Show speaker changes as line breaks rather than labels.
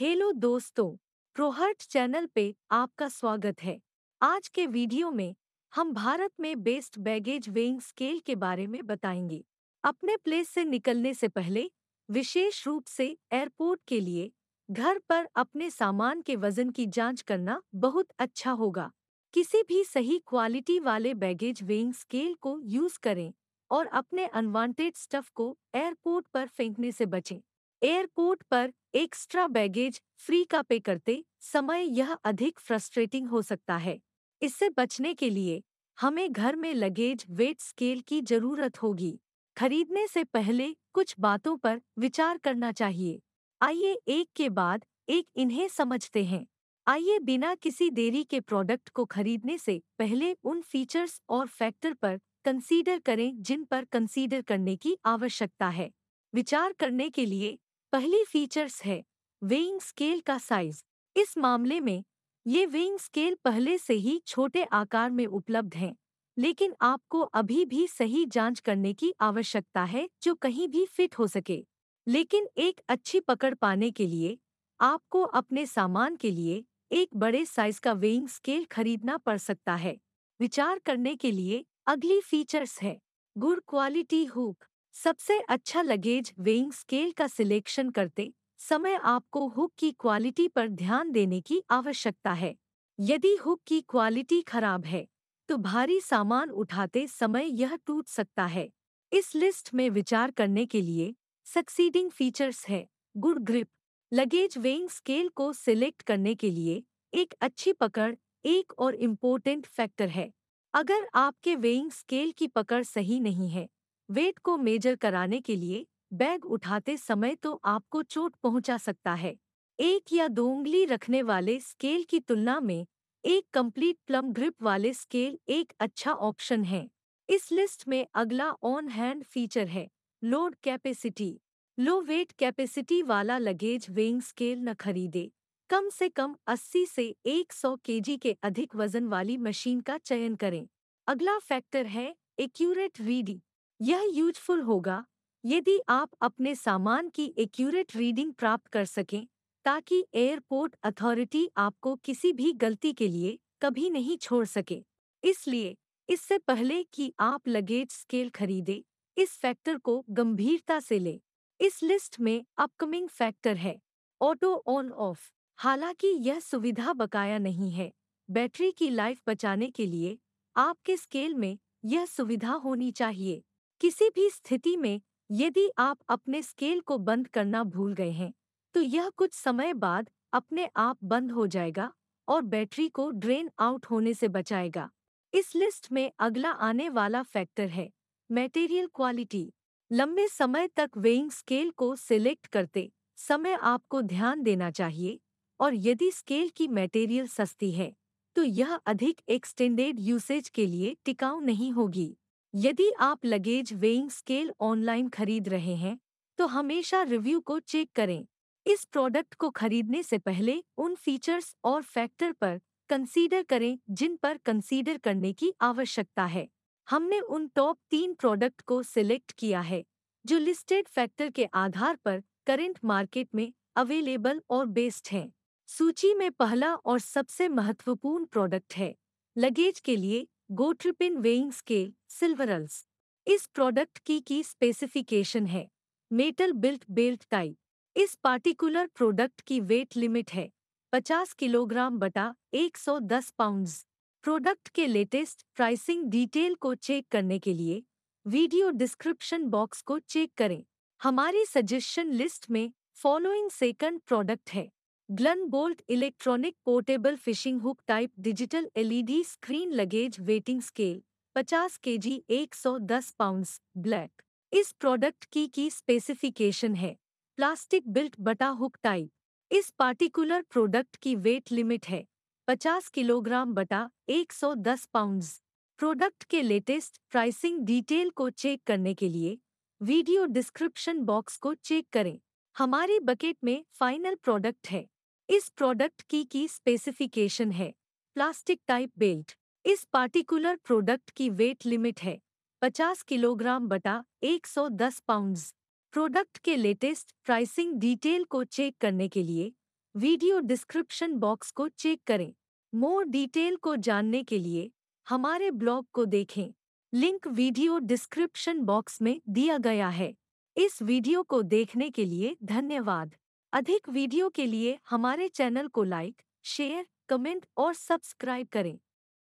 hello दोस्तों प्रोहर्ट channel पे आपका स्वागत है आज के वीडियो में हम भारत में बेस्ट बैगेज वेइंग स्केल के बारे में बताएंगे अपने प्लेस से निकलने से पहले विशेष रूप से एयरपोर्ट के लिए घर पर अपने सामान के वजन की जांच करना बहुत अच्छा होगा किसी भी सही क्वालिटी वाले बैगेज वेइंग स्केल को यूज करें और अपने अनवांटेड स्टफ को एयरपोर्ट पर फेंकने से बचें एयरपोर्ट पर एक्स्ट्रा बैगेज फ्री का पे करते समय यह अधिक फ्रस्ट्रेटिंग हो सकता है इससे बचने के लिए हमें घर में लगेज वेट स्केल की जरूरत होगी खरीदने से पहले कुछ बातों पर विचार करना चाहिए आइए एक के बाद एक इन्हें समझते हैं आइए बिना किसी देरी के प्रोडक्ट को खरीदने से पहले उन फीचर्स और फैक्टर पर कंसीडर करें जिन पर कंसीडर करने की आवश्यकता है विचार करने के लिए पहली फीचर्स है वेइंग स्केल का साइज इस मामले में ये वेइंग स्केल पहले से ही छोटे आकार में उपलब्ध हैं लेकिन आपको अभी भी सही जांच करने की आवश्यकता है जो कहीं भी फिट हो सके लेकिन एक अच्छी पकड़ पाने के लिए आपको अपने सामान के लिए एक बड़े साइज का वेइंग स्केल खरीदना पड़ सकता है विचार करने के लिए अगली फीचर्स है गुड क्वालिटी हुक सबसे अच्छा लगेज वेइंग स्केल का सिलेक्शन करते समय आपको हुक की क्वालिटी पर ध्यान देने की आवश्यकता है यदि हुक की क्वालिटी खराब है तो भारी सामान उठाते समय यह टूट सकता है इस लिस्ट में विचार करने के लिए सक्सीडिंग फीचर्स है good grip luggage weighing scale को सिलेक्ट करने के लिए एक अच्छी पकड़ एक और इम्पोर्टेंट फैक्टर है अगर आपके वेइंग स्केल की पकड़ सही नहीं है वेट को मेजर कराने के लिए बैग उठाते समय तो आपको चोट पहुंचा सकता है एक या दो उंगली रखने वाले स्केल की तुलना में एक कंप्लीट प्लम ग्रिप वाले स्केल एक अच्छा ऑप्शन है इस लिस्ट में अगला ऑन हैंड फीचर है load capacity low weight capacity वाला लगेज वेइंग स्केल न खरीदे कम से कम 80 से 100 सौ के अधिक वजन वाली मशीन का चयन करें अगला फैक्टर है एक्यूरेट रीडिंग यह यूजफुल होगा यदि आप अपने सामान की एक्यूरेट रीडिंग प्राप्त कर सकें ताकि एयरपोर्ट अथॉरिटी आपको किसी भी गलती के लिए कभी नहीं छोड़ सके इसलिए इससे पहले कि आप लगेज स्केल खरीदें इस फैक्टर को गंभीरता से लें इस लिस्ट में अपकमिंग फैक्टर है ऑटो ऑन ऑफ हालांकि यह सुविधा बकाया नहीं है बैटरी की लाइफ बचाने के लिए आपके स्केल में यह सुविधा होनी चाहिए किसी भी स्थिति में यदि आप अपने स्केल को बंद करना भूल गए हैं तो यह कुछ समय बाद अपने आप बंद हो जाएगा और बैटरी को ड्रेन आउट होने से बचाएगा इस लिस्ट में अगला आने वाला फैक्टर है मटेरियल क्वालिटी लंबे समय तक वेइंग स्केल को सिलेक्ट करते समय आपको ध्यान देना चाहिए और यदि स्केल की मटेरियल सस्ती है तो यह अधिक एक्सटेंडेड यूसेज के लिए टिकाऊ नहीं होगी यदि आप लगेज वेइंग स्केल ऑनलाइन खरीद रहे हैं तो हमेशा रिव्यू को चेक करें इस प्रोडक्ट को खरीदने से पहले उन फीचर्स और फैक्टर पर कंसीडर करें जिन पर कंसीडर करने की आवश्यकता है हमने उन टॉप तीन प्रोडक्ट को सिलेक्ट किया है जो लिस्टेड फैक्टर के आधार पर करंट मार्केट में अवेलेबल और बेस्ड हैं सूची में पहला और सबसे महत्वपूर्ण प्रोडक्ट है लगेज के लिए गोट्रिपिन वेइंग स्केल सिल्वरल्स इस प्रोडक्ट की की स्पेसिफिकेशन है मेटल बिल्ट बेल्ट टाई इस पार्टिकुलर प्रोडक्ट की वेट लिमिट है 50 किलोग्राम बटा 110 पाउंड्स प्रोडक्ट के लेटेस्ट प्राइसिंग डिटेल को चेक करने के लिए वीडियो डिस्क्रिप्शन बॉक्स को चेक करें हमारी सजेशन लिस्ट में फॉलोइंग सेकंड प्रोडक्ट है Glun bolt electronic portable fishing hook type digital LED screen luggage weighting scale 50 KG 110 pounds black इस प्रोडक्ट की की स्पेसिफिकेशन है प्लास्टिक बिल्ट बटा हुक टाइप इस पार्टिकुलर प्रोडक्ट की वेट लिमिट है 50 किलोग्राम बटा 110 पाउंड्स प्रोडक्ट के लेटेस्ट प्राइसिंग डिटेल को चेक करने के लिए वीडियो डिस्क्रिप्शन बॉक्स को चेक करें हमारी बकेट में फाइनल प्रोडक्ट है इस प्रोडक्ट की की स्पेसिफिकेशन है प्लास्टिक टाइप बेल्ट इस पार्टिकुलर प्रोडक्ट की वेट लिमिट है 50 किलोग्राम बटा 110 पाउंड्स प्रोडक्ट के लेटेस्ट प्राइसिंग डिटेल को चेक करने के लिए वीडियो डिस्क्रिप्शन बॉक्स को चेक करें मोर डिटेल को जानने के लिए हमारे ब्लॉग को देखें लिंक वीडियो डिस्क्रिप्शन बॉक्स में दिया गया है इस वीडियो को देखने के लिए धन्यवाद अधिक वीडियो के लिए हमारे चैनल को लाइक शेयर कमेंट और सब्सक्राइब करें